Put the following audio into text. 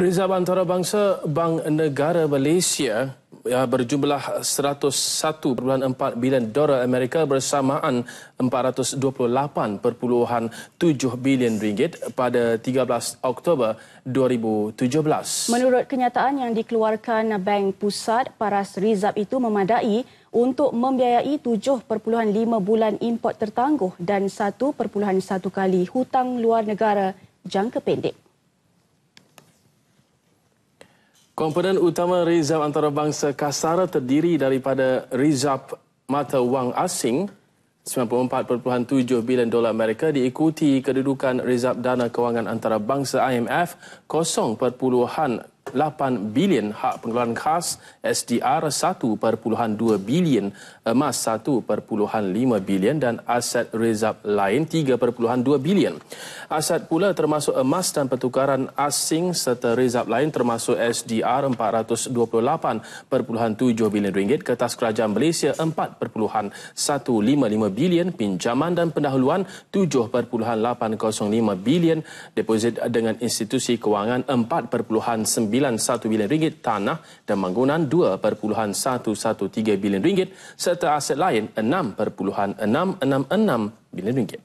Rizab bangsa Bank Negara Malaysia ya, berjumlah 101.4 bilion dolar Amerika bersamaan 428.7 bilion ringgit pada 13 Oktober 2017. Menurut kenyataan yang dikeluarkan Bank Pusat, paras Rizab itu memadai untuk membiayai 7.5 bulan import tertangguh dan 1.1 kali hutang luar negara jangka pendek. Komponen utama rizab antarabangsa kasara terdiri daripada rizab mata wang asing 94.7 bilion dolar Amerika diikuti kedudukan rizab dana kewangan antarabangsa IMF 1.8 bilion hak pengeluaran khas, SDR 1.2 bilion, emas 1.5 bilion dan aset rezab lain 3.2 bilion. Aset pula termasuk emas dan pertukaran asing serta rezab lain termasuk SDR 428.7 bilion ringgit, kertas kerajaan Malaysia 4.155 bilion, pinjaman dan pendahuluan 7.805 bilion, deposit dengan institusi kewangan 4.9 1.91 bilion ringgit tanah dan bangunan 2.113 bilion ringgit serta aset lain 6.666 bilion ringgit.